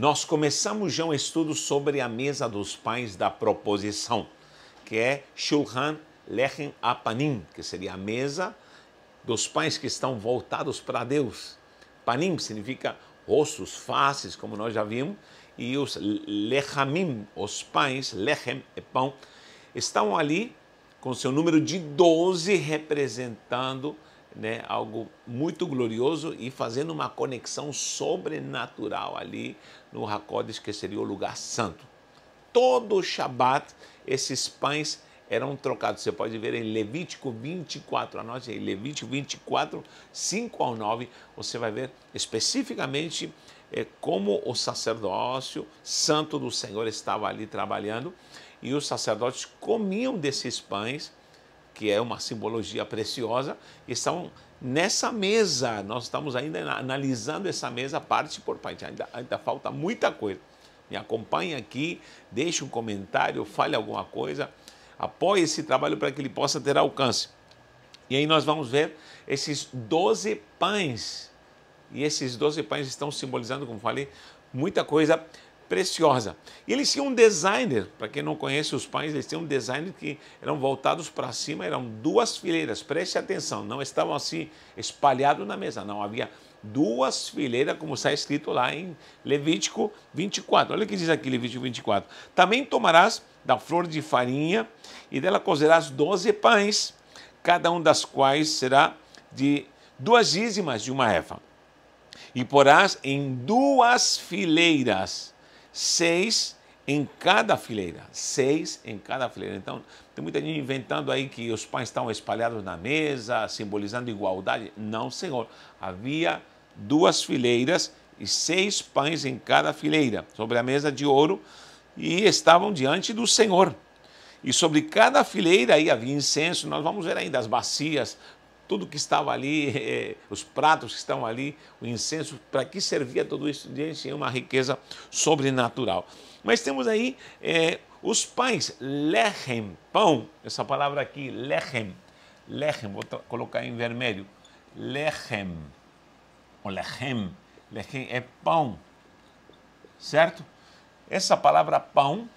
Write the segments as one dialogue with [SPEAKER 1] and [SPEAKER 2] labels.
[SPEAKER 1] Nós começamos já um estudo sobre a mesa dos pais da proposição, que é Shulhan Lechem Apanim, que seria a mesa dos pais que estão voltados para Deus. Panim significa rostos, faces, como nós já vimos, e os Lechamim, os pais, Lechem é pão, estão ali com seu número de 12 representando né, algo muito glorioso e fazendo uma conexão sobrenatural ali no Hakodes, que seria o lugar santo. Todo o Shabat, esses pães eram trocados. Você pode ver em Levítico 24, anote aí, Levítico 24, 5 ao 9, você vai ver especificamente é, como o sacerdócio santo do Senhor estava ali trabalhando e os sacerdotes comiam desses pães que é uma simbologia preciosa, estão nessa mesa. Nós estamos ainda analisando essa mesa parte por parte. Ainda, ainda falta muita coisa. Me acompanhe aqui, deixe um comentário, fale alguma coisa, apoie esse trabalho para que ele possa ter alcance. E aí nós vamos ver esses 12 pães. E esses 12 pães estão simbolizando, como falei, muita coisa preciosa. E eles tinham um designer, para quem não conhece os pães. eles tinham um designer que eram voltados para cima, eram duas fileiras, preste atenção, não estavam assim espalhados na mesa, não, havia duas fileiras, como está escrito lá em Levítico 24. Olha o que diz aqui Levítico 24. Também tomarás da flor de farinha e dela cozerás doze pães, cada um das quais será de duas dízimas de uma efa. E porás em duas fileiras seis em cada fileira. Seis em cada fileira. Então, tem muita gente inventando aí que os pães estão espalhados na mesa, simbolizando igualdade. Não, senhor. Havia duas fileiras e seis pães em cada fileira, sobre a mesa de ouro, e estavam diante do Senhor. E sobre cada fileira aí havia incenso, nós vamos ver ainda as bacias tudo que estava ali, eh, os pratos que estão ali, o incenso, para que servia tudo isso gente de uma riqueza sobrenatural. Mas temos aí eh, os pães, lechem, pão, essa palavra aqui, lechem, lechem, vou colocar em vermelho, lechem, ou lechem, lechem é pão, certo? Essa palavra pão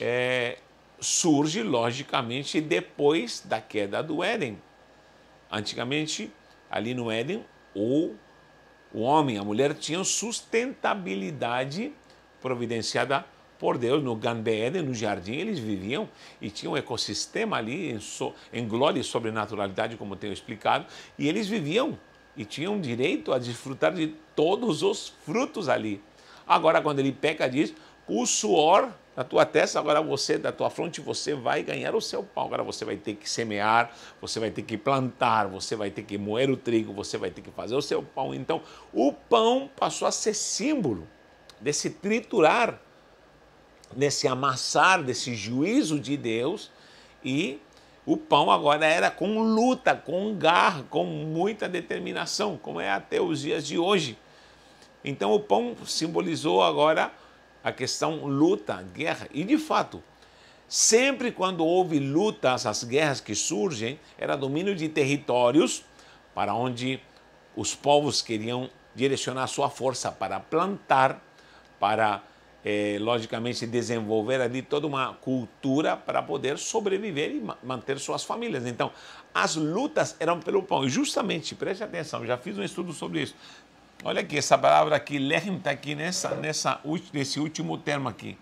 [SPEAKER 1] é, surge, logicamente, depois da queda do Éden Antigamente, ali no Éden, ou o homem, a mulher tinham sustentabilidade providenciada por Deus no Éden no jardim, eles viviam e tinham um ecossistema ali em, so, em glória e sobrenaturalidade, como tenho explicado, e eles viviam e tinham direito a desfrutar de todos os frutos ali. Agora, quando ele peca, diz: o suor da tua testa, agora você, da tua fronte, você vai ganhar o seu pão. Agora você vai ter que semear, você vai ter que plantar, você vai ter que moer o trigo, você vai ter que fazer o seu pão. Então, o pão passou a ser símbolo desse triturar, desse amassar, desse juízo de Deus e o pão agora era com luta, com garra, com muita determinação, como é até os dias de hoje. Então o pão simbolizou agora a questão luta, guerra. E de fato, sempre quando houve lutas, as guerras que surgem, era domínio de territórios para onde os povos queriam direcionar sua força para plantar, para, eh, logicamente, desenvolver ali toda uma cultura para poder sobreviver e manter suas famílias. Então, as lutas eram pelo pão. E justamente, preste atenção, já fiz um estudo sobre isso. Olha aqui, essa palavra aqui, lechem, está aqui nessa, nessa, nesse último termo aqui.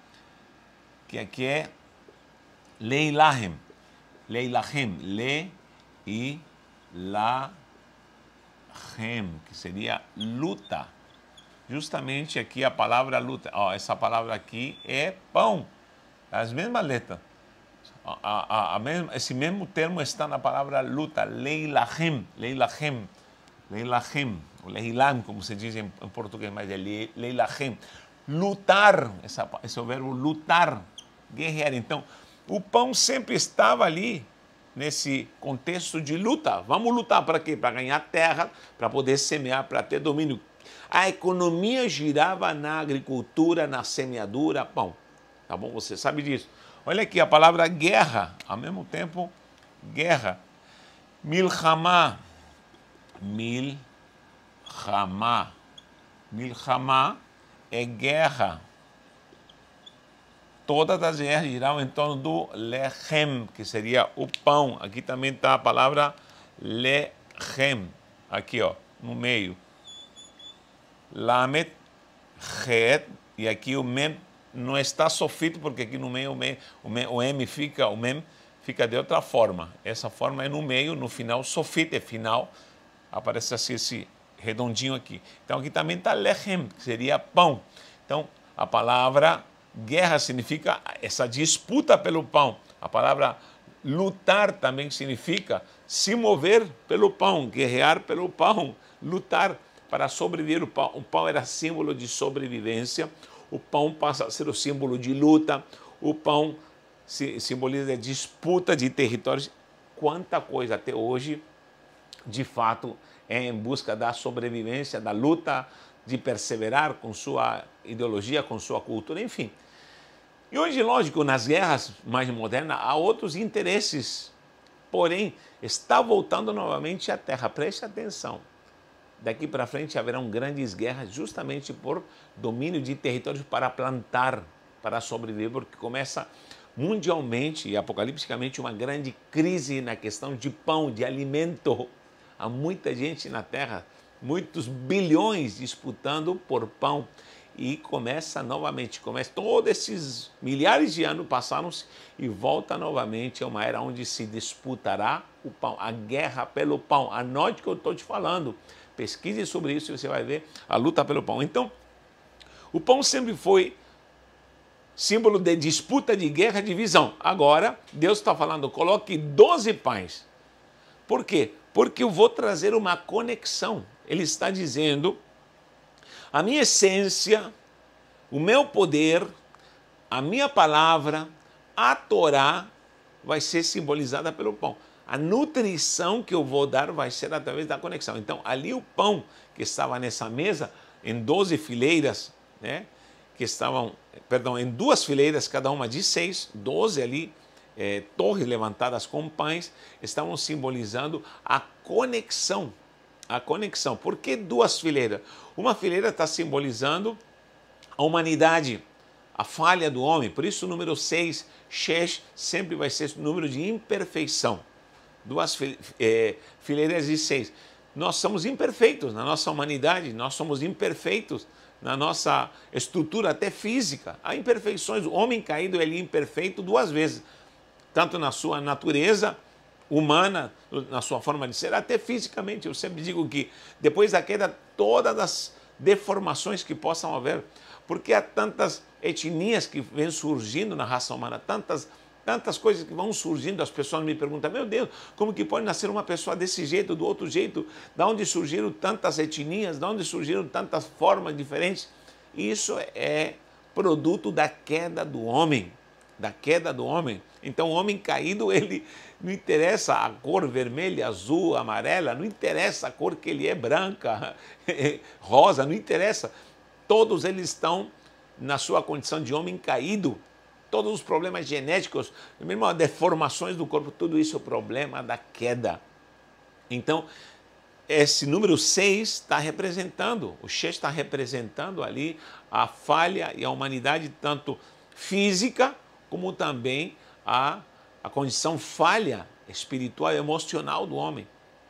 [SPEAKER 1] Que aqui é leilahem. Leilahem. Le e la hem, que seria luta. Justamente aqui a palavra luta. Ó, essa palavra aqui é pão. É as mesmas letras. A, a, a mesma esse mesmo termo está na palavra luta. Leilahem. Leilahem. Leilahem leilam, como se diz em, português, mas é Leilahem. lutar, essa, esse é o verbo lutar, guerrear. Então, o pão sempre estava ali nesse contexto de luta. Vamos lutar para quê? Para ganhar terra, para poder semear, para ter domínio. A economia girava na agricultura, na semeadura, pão. Tá bom? Você sabe disso. Olha aqui a palavra guerra, ao mesmo tempo, guerra. Milhamá, mil, Milchama. Milchama é guerra. Todas as guerras giram em torno do lehem, que seria o pão. Aqui também está a palavra lehem, Aqui, ó, no meio. Lamet, het, e aqui o mem não está sofrito, porque aqui no meio o, mem, o, mem, o m fica, o mem fica de outra forma. Essa forma é no meio, no final, sofite, é final, aparece assim esse redondinho aqui. Então aqui também está lechem, que seria pão. Então a palavra guerra significa essa disputa pelo pão. A palavra lutar também significa se mover pelo pão, guerrear pelo pão, lutar para sobreviver. O pão, o pão era símbolo de sobrevivência, o pão passa a ser o símbolo de luta, o pão simboliza disputa de territórios. Quanta coisa até hoje, de fato, é em busca da sobrevivência, da luta, de perseverar com sua ideologia, com sua cultura, enfim. E hoje, lógico, nas guerras mais modernas há outros interesses, porém, está voltando novamente à terra. Preste atenção. Daqui para frente haverão grandes guerras justamente por domínio de territórios para plantar, para sobreviver, porque começa mundialmente e apocalipticamente uma grande crise na questão de pão, de alimento. Há muita gente na terra, muitos bilhões disputando por pão. E começa novamente, começa todos esses milhares de anos passaram-se e volta novamente a uma era onde se disputará o pão, a guerra pelo pão. Anote que eu estou te falando. Pesquise sobre isso e você vai ver a luta pelo pão. Então, o pão sempre foi símbolo de disputa, de guerra, de divisão. Agora, Deus está falando, coloque 12 pães. Por quê? porque eu vou trazer uma conexão. Ele está dizendo: a minha essência, o meu poder, a minha palavra, a Torá vai ser simbolizada pelo pão. A nutrição que eu vou dar vai ser através da conexão. Então, ali o pão que estava nessa mesa, em 12 fileiras, né? Que estavam, perdão, em duas fileiras, cada uma de seis, 12 ali, é, torres levantadas com pães estavam simbolizando a conexão. A conexão. Por que duas fileiras? Uma fileira está simbolizando a humanidade, a falha do homem. Por isso, o número 6, Shesh, sempre vai ser o número de imperfeição. Duas é, fileiras de seis. Nós somos imperfeitos na nossa humanidade, nós somos imperfeitos na nossa estrutura até física. Há imperfeições. O homem caído ele é imperfeito duas vezes tanto na sua natureza humana, na sua forma de ser, até fisicamente. Eu sempre digo que depois da queda, todas as deformações que possam haver, porque há tantas etnias que vêm surgindo na raça humana, tantas tantas coisas que vão surgindo, as pessoas me perguntam, meu Deus, como que pode nascer uma pessoa desse jeito, do outro jeito? Da onde surgiram tantas etnias, da onde surgiram tantas formas diferentes? Isso é produto da queda do homem da queda do homem. Então, o homem caído, ele não interessa a cor vermelha, azul, amarela, não interessa a cor que ele é branca, rosa, não interessa. Todos eles estão na sua condição de homem caído. Todos os problemas genéticos, mesmo deformações do corpo, tudo isso é o problema da queda. Então, esse número 6 está representando, o 6 está representando ali a falha e a humanidade, tanto física como também a, a condição falha espiritual e emocional do homem.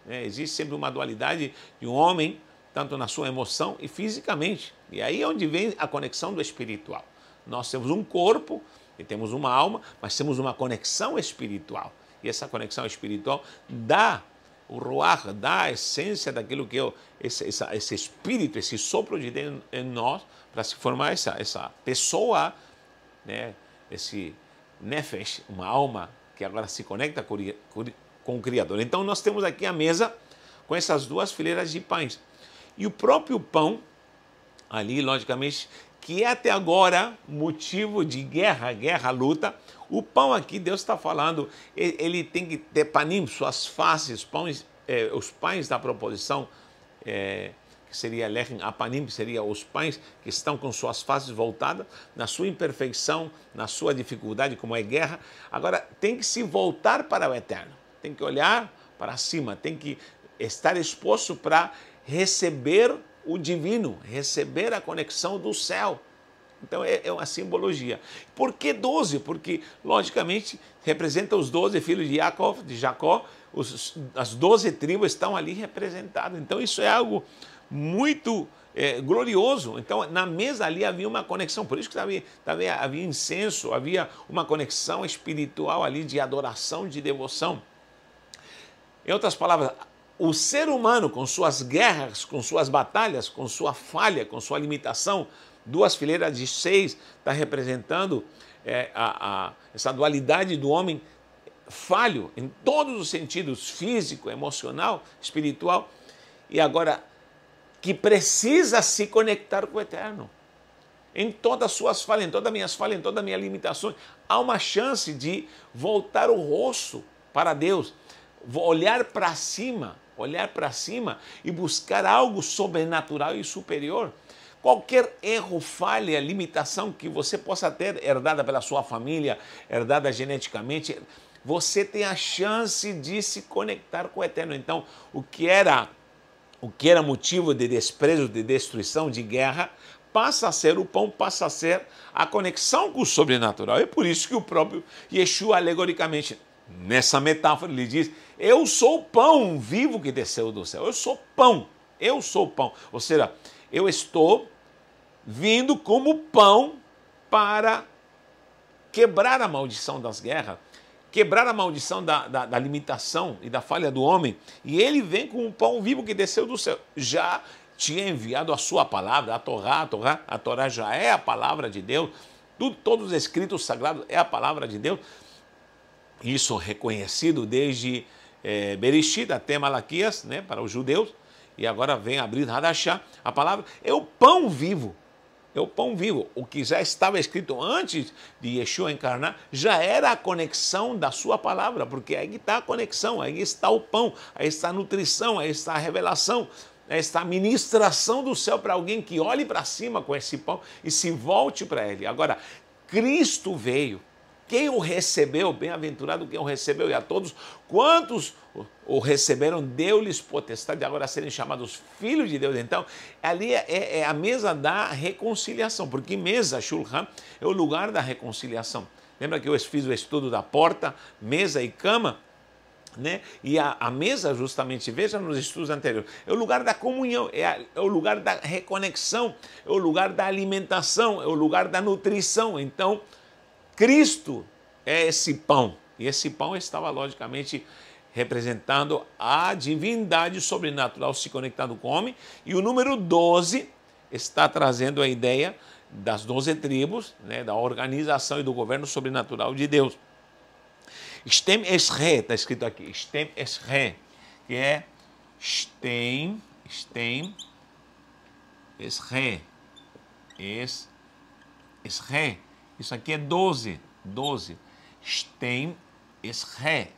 [SPEAKER 1] É, existe sempre uma dualidade de um homem, tanto na sua emoção e fisicamente. E aí é onde vem a conexão do espiritual. Nós temos um corpo e temos uma alma, mas temos uma conexão espiritual. E essa conexão espiritual dá o roar, dá a essência daquilo que é esse, esse espírito, esse sopro de Deus em nós, para se formar essa, essa pessoa, né? esse nefesh, uma alma que agora se conecta com o Criador. Então nós temos aqui a mesa com essas duas fileiras de pães. E o próprio pão, ali, logicamente, que é até agora motivo de guerra, guerra, luta, o pão aqui, Deus está falando, ele tem que ter panim, suas faces, pães, eh, os pães da proposição. Eh, que seria Lechem Apanim, que seria os pais que estão com suas faces voltadas, na sua imperfeição, na sua dificuldade, como é guerra. Agora, tem que se voltar para o eterno, tem que olhar para cima, tem que estar exposto para receber o divino, receber a conexão do céu. Então é, é, uma simbologia. Por que 12? Porque, logicamente, representa os 12 filhos de Jacó, de Jacó os, as 12 tribos estão ali representadas. Então isso é algo muito é, glorioso. Então, na mesa ali havia uma conexão, por isso que havia, havia, havia incenso, havia uma conexão espiritual ali de adoração, de devoção. Em outras palavras, o ser humano, com suas guerras, com suas batalhas, com sua falha, com sua limitação, duas fileiras de seis está representando é, a, a, essa dualidade do homem falho em todos os sentidos físico, emocional, espiritual. E agora que precisa se conectar com o Eterno. Em todas as suas falhas, em todas as minhas falhas, em todas as minhas limitações, há uma chance de voltar o rosto para Deus, olhar para cima, olhar para cima e buscar algo sobrenatural e superior. Qualquer erro, falha, limitação que você possa ter, herdada pela sua família, herdada geneticamente, você tem a chance de se conectar com o Eterno. Então, o que era o que era motivo de desprezo, de destruição, de guerra, passa a ser o pão, passa a ser a conexão com o sobrenatural. É por isso que o próprio Yeshua, alegoricamente, nessa metáfora, ele diz: Eu sou o pão vivo que desceu do céu. Eu sou pão. Eu sou pão. Ou seja, eu estou vindo como pão para quebrar a maldição das guerras, quebrar a maldição da, da, da, limitação e da falha do homem, e ele vem com um pão vivo que desceu do céu. Já tinha enviado a sua palavra, a Torá, a Torá, a Torá já é a palavra de Deus, tudo, todos os escritos sagrados é a palavra de Deus. Isso reconhecido desde é, Bereshit até Malaquias, né, para os judeus, e agora vem abrir Radachá, a palavra é o pão vivo é o pão vivo. O que já estava escrito antes de Yeshua encarnar já era a conexão da sua palavra, porque aí está a conexão, aí está o pão, aí está a nutrição, aí está a revelação aí está a ministração do céu para alguém que olhe para cima com esse pão e se volte para ele. Agora, Cristo veio quem o recebeu, bem-aventurado quem o recebeu, e a todos quantos o receberam, deu-lhes potestade agora serem chamados filhos de Deus. Então, ali é, é, é a mesa da reconciliação, porque mesa, Shulchan, é o lugar da reconciliação. Lembra que eu fiz o estudo da porta, mesa e cama? Né? E a, a, mesa, justamente, veja nos estudos anteriores, é o lugar da comunhão, é, a, é, o lugar da reconexão, é o lugar da alimentação, é o lugar da nutrição. Então, Cristo é esse pão. E esse pão estava, logicamente, representando a divindade sobrenatural se conectando com o homem. E o número 12 está trazendo a ideia das 12 tribos, né, da organização e do governo sobrenatural de Deus. Stem Esre, está escrito aqui, Stem Esre, que é Stem, Stem Esre, es, Esre, isso aqui é 12, 12. Stem, es ré.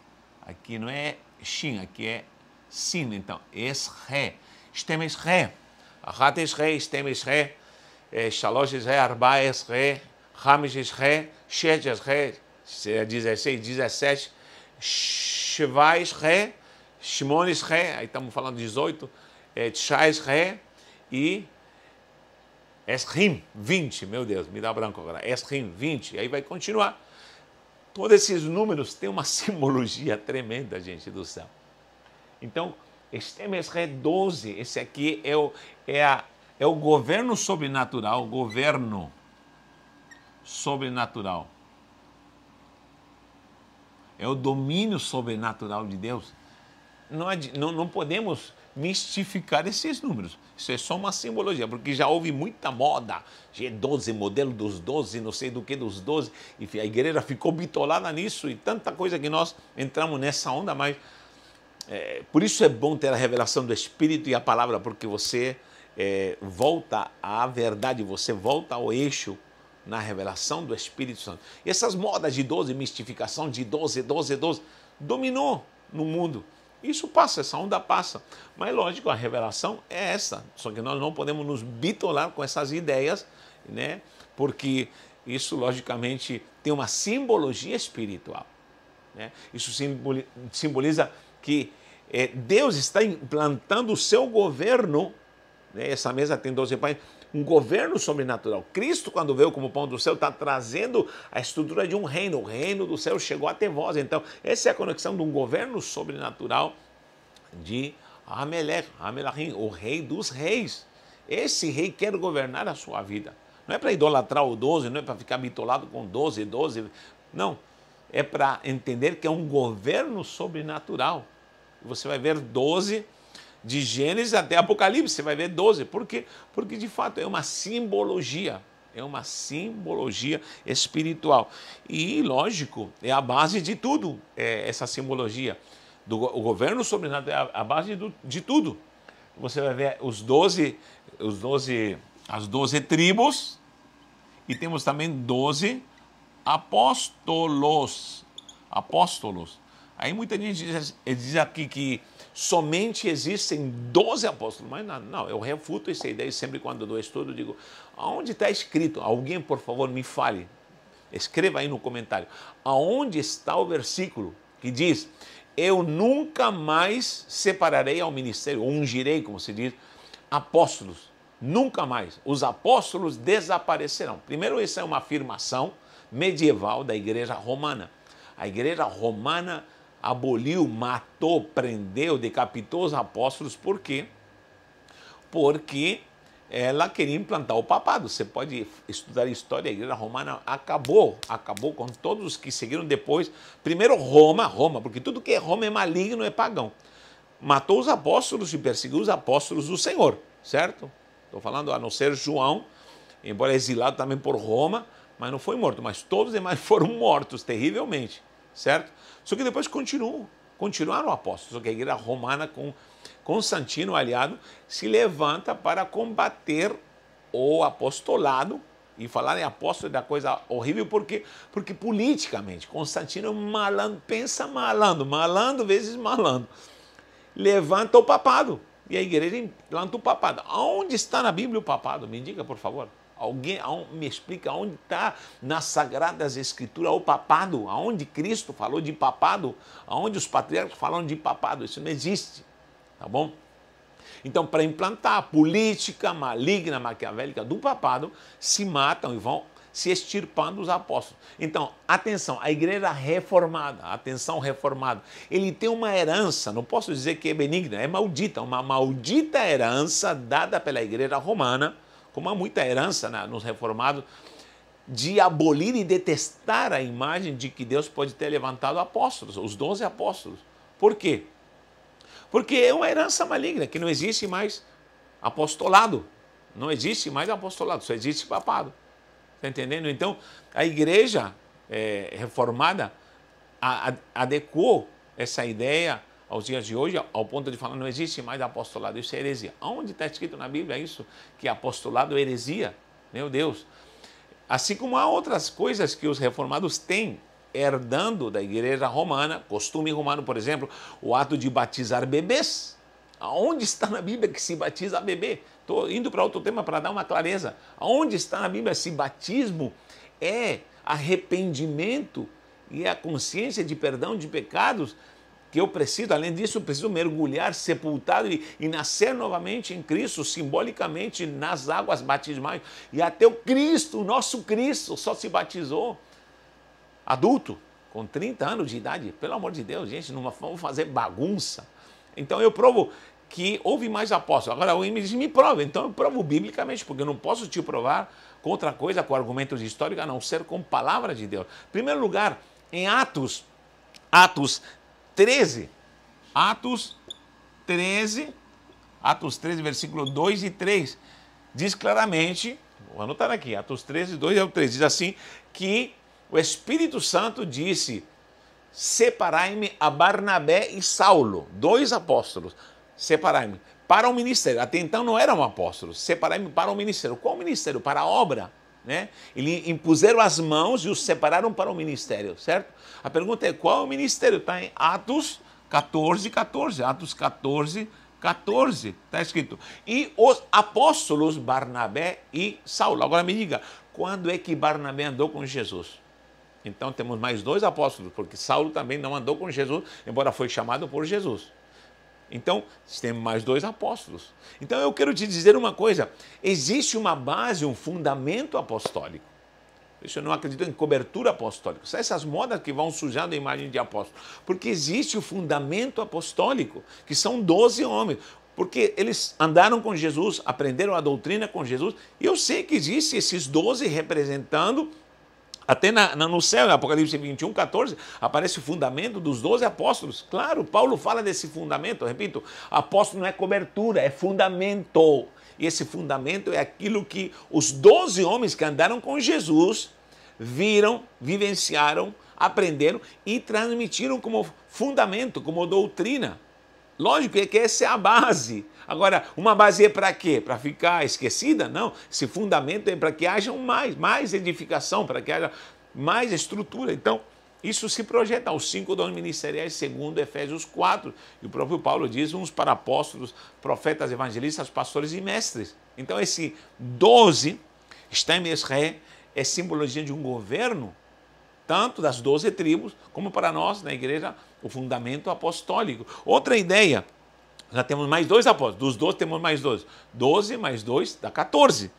[SPEAKER 1] Aqui não é shin, aqui é sin. Então, es ré. Stem es ré. Ahat es ré, stem es ré. Shalosh es ré, arba es ré. Rames es ré. Shet es ré. 16, 17. Shva es ré. Shimon es ré. Aí estamos falando 18. É, tshá es ré. E Esrim 20, meu Deus, me dá branco agora. Esrim 20, aí vai continuar. Todos esses números têm uma simbologia tremenda, gente do céu. Então, Estem é 12, esse aqui é o, é, a, é o governo sobrenatural, governo sobrenatural. É o domínio sobrenatural de Deus. Não, não, não podemos mistificar esses números. Isso é só uma simbologia, porque já houve muita moda. G12, modelo dos 12, não sei do que dos 12. E a igreja ficou bitolada nisso e tanta coisa que nós entramos nessa onda, mas é, por isso é bom ter a revelação do Espírito e a palavra, porque você é, volta à verdade, você volta ao eixo na revelação do Espírito Santo. E essas modas de 12, mistificação de 12, 12, 12, dominou no mundo. Isso passa, essa onda passa. Mas lógico, a revelação é essa. Só que nós não podemos nos bitolar com essas ideias, né? Porque isso, logicamente, tem uma simbologia espiritual. Né? Isso simboliza que é, Deus está implantando o seu governo. Né? Essa mesa tem 12 pães um governo sobrenatural. Cristo, quando veio como pão do céu, está trazendo a estrutura de um reino. O reino do céu chegou até vós. Então, essa é a conexão de um governo sobrenatural de Amelech, Amelachim, o rei dos reis. Esse rei quer governar a sua vida. Não é para idolatrar o 12, não é para ficar bitolado com 12, 12. Não. É para entender que é um governo sobrenatural. Você vai ver 12 de Gênesis até Apocalipse, você vai ver 12. Por quê? Porque de fato é uma simbologia, é uma simbologia espiritual. E, lógico, é a base de tudo é essa simbologia. Do, o governo sobrenatural é a, base do, de tudo. Você vai ver os 12, os 12, as 12 tribos e temos também 12 apóstolos. Apóstolos Aí muita gente diz, eh, diz aqui que somente existem 12 apóstolos, mas não, não, eu refuto essa ideia sempre quando dou estudo, digo, aonde está escrito? Alguém, por favor, me fale, escreva aí no comentário, aonde está o versículo que diz, eu nunca mais separarei ao ministério, ou ungirei, como se diz, apóstolos, nunca mais, os apóstolos desaparecerão. Primeiro, isso é uma afirmação medieval da igreja romana. A igreja romana aboliu, matou, prendeu, decapitou os apóstolos, por quê? Porque ela queria implantar o papado. Você pode estudar a história, a Igreja Romana acabou, acabou com todos os que seguiram depois. Primeiro Roma, Roma, porque tudo que é Roma é maligno, é pagão. Matou os apóstolos e perseguiu os apóstolos do Senhor, certo? Estou falando a não ser João, embora exilado também por Roma, mas não foi morto, mas todos os demais foram mortos terrivelmente certo? Só que depois continuam, continuaram apóstolos, só que a igreja romana com Constantino aliado se levanta para combater o apostolado e falar em apóstolo é da coisa horrível porque porque politicamente Constantino malandro pensa malandro malandro vezes malandro levanta o papado e a igreja implanta o papado aonde está na Bíblia o papado me diga por favor Alguém me explica onde está nas Sagradas Escrituras o papado, aonde Cristo falou de papado, aonde os patriarcas falaram de papado, isso não existe, tá bom? Então, para implantar a política maligna maquiavélica do papado, se matam e vão se extirpando os apóstolos. Então, atenção, a igreja é reformada, atenção reformada, ele tem uma herança, não posso dizer que é benigna, é maldita, uma maldita herança dada pela igreja romana, como há muita herança né, nos reformados, de abolir e detestar a imagem de que Deus pode ter levantado apóstolos, os doze apóstolos. Por quê? Porque é uma herança maligna, que não existe mais apostolado. Não existe mais apostolado, só existe papado. Está entendendo? Então, a igreja é, reformada a, a, adequou essa ideia aos dias de hoje, ao ponto de falar não existe mais apostolado, isso é heresia. Onde está escrito na Bíblia isso? Que apostolado é heresia? Meu Deus! Assim como há outras coisas que os reformados têm, herdando da igreja romana, costume romano, por exemplo, o ato de batizar bebês. Aonde está na Bíblia que se batiza bebê? Estou indo para outro tema para dar uma clareza. Aonde está na Bíblia se batismo é arrependimento e a consciência de perdão de pecados que eu preciso, além disso, preciso mergulhar, sepultado e, e, nascer novamente em Cristo, simbolicamente nas águas batismais. E até o Cristo, o nosso Cristo, só se batizou adulto, com 30 anos de idade. Pelo amor de Deus, gente, não vamos fazer bagunça. Então eu provo que houve mais apóstolos. Agora o me diz, me prova. Então eu provo biblicamente, porque eu não posso te provar com outra coisa, com argumentos históricos, a não ser com palavra de Deus. Em primeiro lugar, em Atos, Atos 13. Atos 13, Atos 13, versículo 2 e 3, diz claramente, vou anotar aqui, Atos 13, 2 e 3, diz assim, que o Espírito Santo disse, separai-me a Barnabé e Saulo, dois apóstolos, separai-me para o ministério. Até então não eram apóstolos, separai-me para o ministério. Qual ministério? Para a obra né? Ele impuseram as mãos e os separaram para o ministério, certo? A pergunta é qual é o ministério? Está em Atos 14, 14. Atos 14, 14, está escrito. E os apóstolos Barnabé e Saulo. Agora me diga, quando é que Barnabé andou com Jesus? Então temos mais dois apóstolos, porque Saulo também não andou com Jesus, embora foi chamado por Jesus. Então, temos mais dois apóstolos. Então, eu quero te dizer uma coisa: existe uma base, um fundamento apostólico. Isso eu não acredito em cobertura apostólica. São essas modas que vão sujando a imagem de apóstolo. Porque existe o fundamento apostólico, que são 12 homens. Porque eles andaram com Jesus, aprenderam a doutrina com Jesus. E eu sei que existe esses 12 representando até na, na, no céu, em Apocalipse 21, 14, aparece o fundamento dos 12 apóstolos. Claro, Paulo fala desse fundamento. repito, apóstolo não é cobertura, é fundamento. E esse fundamento é aquilo que os 12 homens que andaram com Jesus viram, vivenciaram, aprenderam e transmitiram como fundamento, como doutrina. Lógico que essa é a base. Agora, uma base é para quê? Para ficar esquecida? Não. Esse fundamento é para que haja mais, mais edificação, para que haja mais estrutura. Então, isso se projeta aos cinco dons ministeriais, segundo Efésios 4. E o próprio Paulo diz: uns para apóstolos, profetas, evangelistas, pastores e mestres. Então, esse 12, Stem Esré, é simbologia de um governo, tanto das 12 tribos, como para nós, na igreja, o fundamento apostólico. Outra ideia, já temos mais dois apóstolos, dos 12 temos mais dois. 12 mais dois dá 14.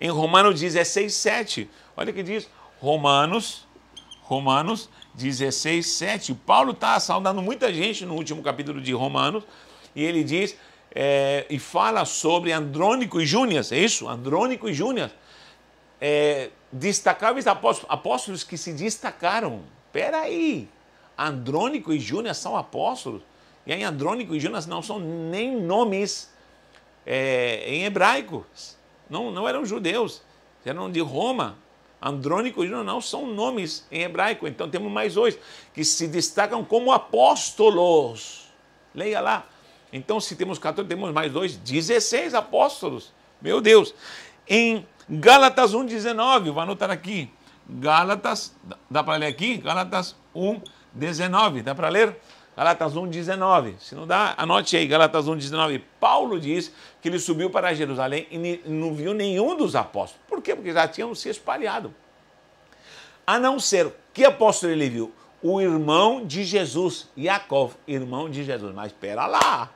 [SPEAKER 1] Em Romanos 16, 7, olha que diz, Romanos, Romanos 16, 7. Paulo está saudando muita gente no último capítulo de Romanos, e ele diz, é, e fala sobre Andrônico e Júnias, é isso? Andrônico e Júnias. É, destacáveis apóstolos, apóstolos que se destacaram. Peraí, Andrônico e Júnior são apóstolos. E aí Andrônico e Júnior não são nem nomes é, em hebraico. Não, não eram judeus, eram de Roma. Andrônico e Júnior não são nomes em hebraico. Então temos mais dois que se destacam como apóstolos. Leia lá. Então, se temos 14, temos mais dois, 16 apóstolos. Meu Deus. Em Gálatas 1,19, vou anotar aqui. Gálatas, dá para ler aqui? Gálatas 1, 19. Dá para ler? Galatas 1:19. Se não dá, anote aí, Galatas 1:19. Paulo diz que ele subiu para Jerusalém e não viu nenhum dos apóstolos. Por quê? Porque já tinham se espalhado. A não ser que apóstolo ele viu? O irmão de Jesus, Jacob, irmão de Jesus. Mas pera lá.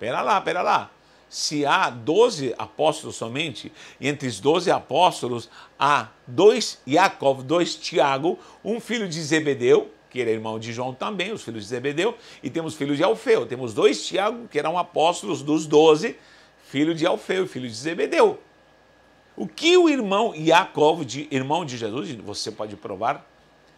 [SPEAKER 1] Pera lá, pera lá. Se há 12 apóstolos somente, e entre os 12 apóstolos há dois Jacob, dois Tiago, um filho de Zebedeu, que era é irmão de João também, os filhos de Zebedeu, e temos filhos de Alfeu. Temos dois Tiago, que eram apóstolos dos doze, filho de Alfeu e filho de Zebedeu. O que o irmão Jacob, de, irmão de Jesus, você pode provar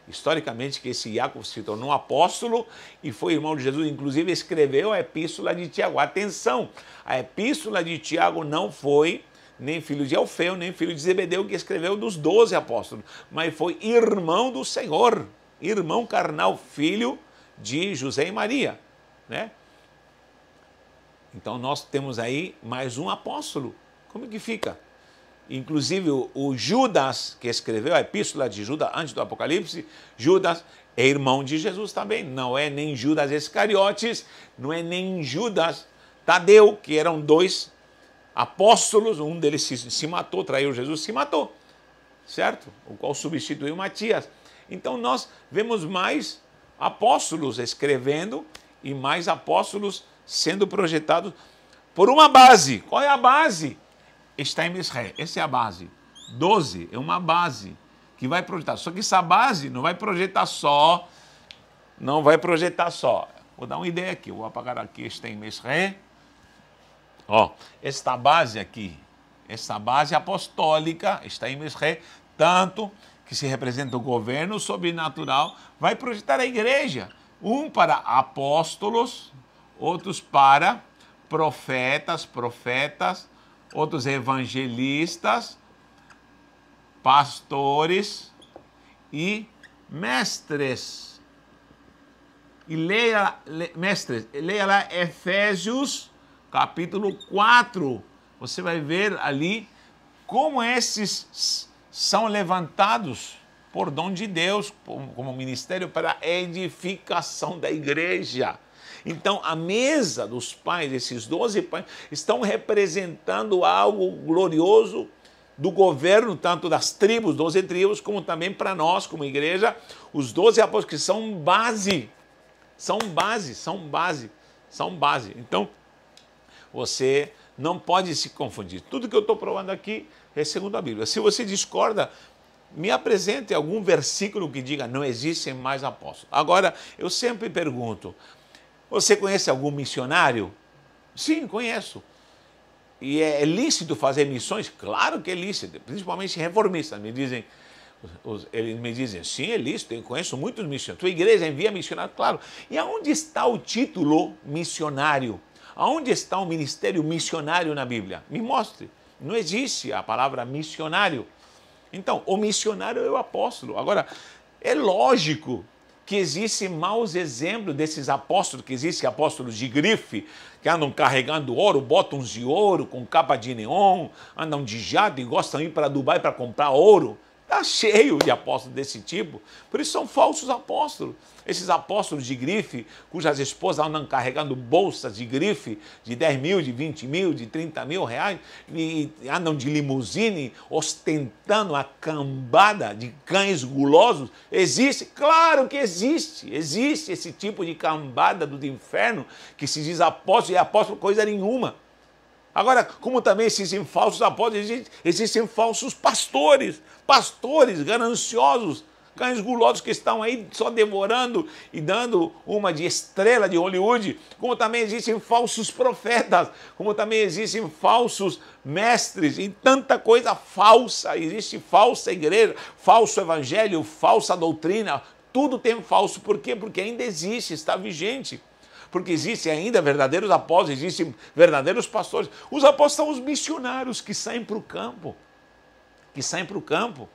[SPEAKER 1] historicamente que esse Jacob se tornou um apóstolo e foi irmão de Jesus, inclusive escreveu a epístola de Tiago. Atenção, a epístola de Tiago não foi nem filho de Alfeu, nem filho de Zebedeu, que escreveu dos doze apóstolos, mas foi irmão do Senhor irmão carnal, filho de José e Maria, né? Então nós temos aí mais um apóstolo. Como é que fica? Inclusive o Judas, que escreveu a epístola de Judas antes do Apocalipse, Judas é irmão de Jesus também. Não é nem Judas Iscariotes, não é nem Judas Tadeu, que eram dois apóstolos. Um deles se, se matou, traiu Jesus, se matou, certo? O qual substituiu Matias. Então nós vemos mais apóstolos escrevendo e mais apóstolos sendo projetados por uma base. Qual é a base? Está em Israel. Essa é a base. 12 é uma base que vai projetar. Só que essa base não vai projetar só, não vai projetar só. Vou dar uma ideia aqui. Vou apagar aqui está em Israel. Ó, esta base aqui, essa base apostólica está em Israel, tanto que se representa o governo sobrenatural, vai projetar a igreja. Um para apóstolos, outros para profetas, profetas, outros evangelistas, pastores e mestres. E leia, le, mestres, leia lá Efésios capítulo 4. Você vai ver ali como esses são levantados por dom de Deus como ministério para edificação da igreja. Então, a mesa dos pais, esses doze pais, estão representando algo glorioso do governo, tanto das tribos, doze tribos, como também para nós, como igreja, os doze apóstolos que são base, são base, são base, são base. Então, você não pode se confundir. Tudo que eu estou provando aqui é segundo a Bíblia. Se você discorda, me apresente algum versículo que diga não existem mais apóstolos. Agora, eu sempre pergunto: você conhece algum missionário? Sim, conheço. E é, é lícito fazer missões? Claro que é lícito, principalmente reformistas me dizem. Eles me dizem, sim, é lícito, eu conheço muitos missionários. Tua igreja envia missionário, claro. E aonde está o título missionário? Aonde está o ministério missionário na Bíblia? Me mostre. Não existe a palavra missionário. Então, o missionário é o apóstolo. Agora, é lógico que existe maus exemplos desses apóstolos, que existem apóstolos de grife, que andam carregando ouro, botões de ouro, com capa de neon, andam de jato e gostam de ir para Dubai para comprar ouro. Está cheio de apóstolos desse tipo. Por isso são falsos apóstolos. Esses apóstolos de grife, cujas esposas andam carregando bolsas de grife de 10 mil, de 20 mil, de 30 mil reais, e andam de limusine, ostentando a cambada de cães gulosos. Existe? Claro que existe. Existe esse tipo de cambada do inferno que se diz apóstolo e apóstolo coisa nenhuma. Agora, como também existem falsos apóstolos, existem, falsos pastores, pastores gananciosos, cães gulosos que estão aí só devorando e dando uma de estrela de Hollywood, como também existem falsos profetas, como também existem falsos mestres e tanta coisa falsa, existe falsa igreja, falso evangelho, falsa doutrina, tudo tem falso, por quê? Porque ainda existe, está vigente porque existem ainda verdadeiros apóstolos, existem verdadeiros pastores. Os apóstolos são os missionários que saem para o campo, que saem para o campo.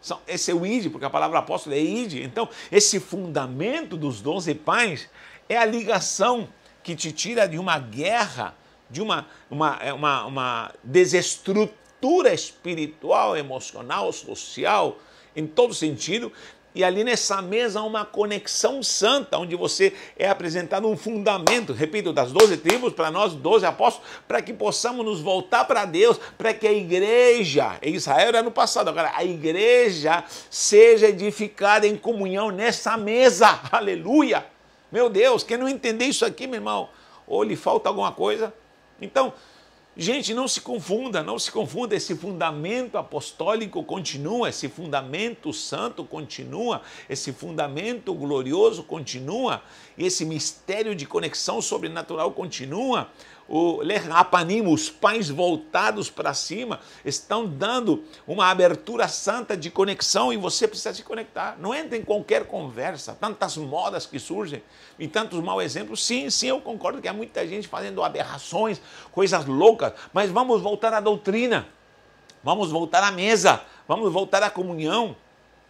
[SPEAKER 1] São, esse é o id, porque a palavra apóstolo é id. Então, esse fundamento dos doze pais é a ligação que te tira de uma guerra, de uma, uma, é uma, uma desestrutura espiritual, emocional, social, em todo sentido, e ali nessa mesa há uma conexão santa, onde você é apresentado um fundamento, repito, das 12 tribos, para nós 12 apóstolos, para que possamos nos voltar para Deus, para que a igreja, em Israel era no passado, agora a igreja seja edificada em comunhão nessa mesa. Aleluia! Meu Deus, quem não entender isso aqui, meu irmão, ou lhe falta alguma coisa. Então, Gente, não se confunda, não se confunda. Esse fundamento apostólico continua, esse fundamento santo continua, esse fundamento glorioso continua, e esse mistério de conexão sobrenatural continua o Lerrapanim, os pais voltados para cima, estão dando uma abertura santa de conexão e você precisa se conectar. Não entra em qualquer conversa, tantas modas que surgem e tantos maus exemplos. Sim, sim, eu concordo que há muita gente fazendo aberrações, coisas loucas, mas vamos voltar à doutrina, vamos voltar à mesa, vamos voltar à comunhão,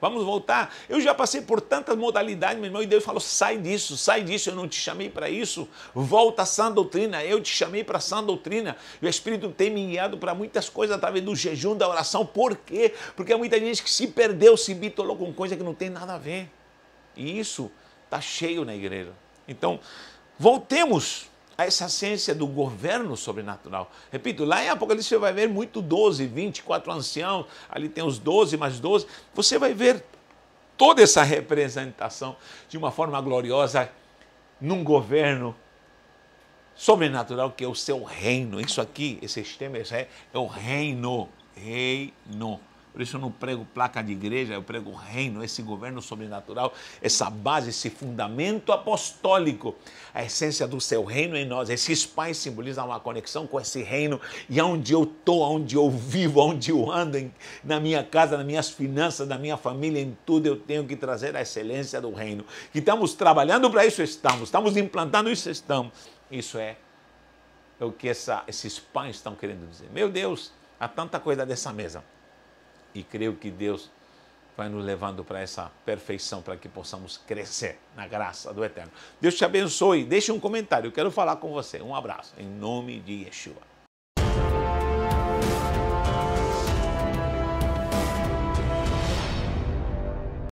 [SPEAKER 1] vamos voltar. Eu já passei por tantas modalidades, meu irmão, e Deus falou: sai disso, sai disso, eu não te chamei para isso. Volta à sã doutrina, eu te chamei para a sã doutrina. E o Espírito tem me guiado para muitas coisas através do jejum, da oração. Por quê? Porque há muita gente que se perdeu, se bitolou com coisa que não tem nada a ver. E isso está cheio na igreja. Então, voltemos a essa ciência do governo sobrenatural. Repito, lá em Apocalipse você vai ver muito 12, 24 anciãos, ali tem os 12 mais 12. Você vai ver toda essa representação de uma forma gloriosa num governo sobrenatural que é o seu reino. Isso aqui, esse sistema é o reino, reino. Por isso eu não prego placa de igreja, eu prego reino, esse governo sobrenatural, essa base, esse fundamento apostólico, a essência do seu reino em nós. Esses pais simbolizam uma conexão com esse reino e aonde eu estou, aonde eu vivo, aonde eu ando, em, na minha casa, nas minhas finanças, na minha família, em tudo, eu tenho que trazer a excelência do reino. Que estamos trabalhando para isso, estamos, estamos implantando isso, estamos. Isso é o que essa, esses pais estão querendo dizer. Meu Deus, há tanta coisa dessa mesa e creio que Deus vai nos levando para essa perfeição, para que possamos crescer na graça do Eterno. Deus te abençoe. Deixe um comentário, eu quero falar com você. Um abraço, em nome de Yeshua.